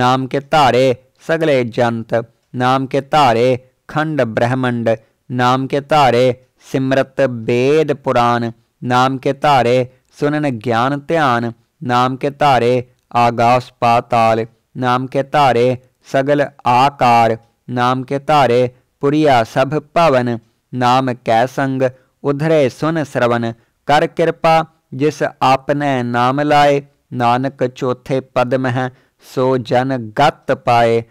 नाम के तारे सगले जंत नाम के तारे खंड ब्रह्मंड नाम के तारे सिमरत वेद पुराण नाम के तारे सुनन ज्ञान ध्यान नाम के तारे आगाश पाताल नाम के तारे सगल आकार नाम के तारे पुरिया सब पवन नाम कै संग उधरे सुन श्रवण कर कृपा जिस आपने नाम लाए नानक चौथे पद में है So Janagattapai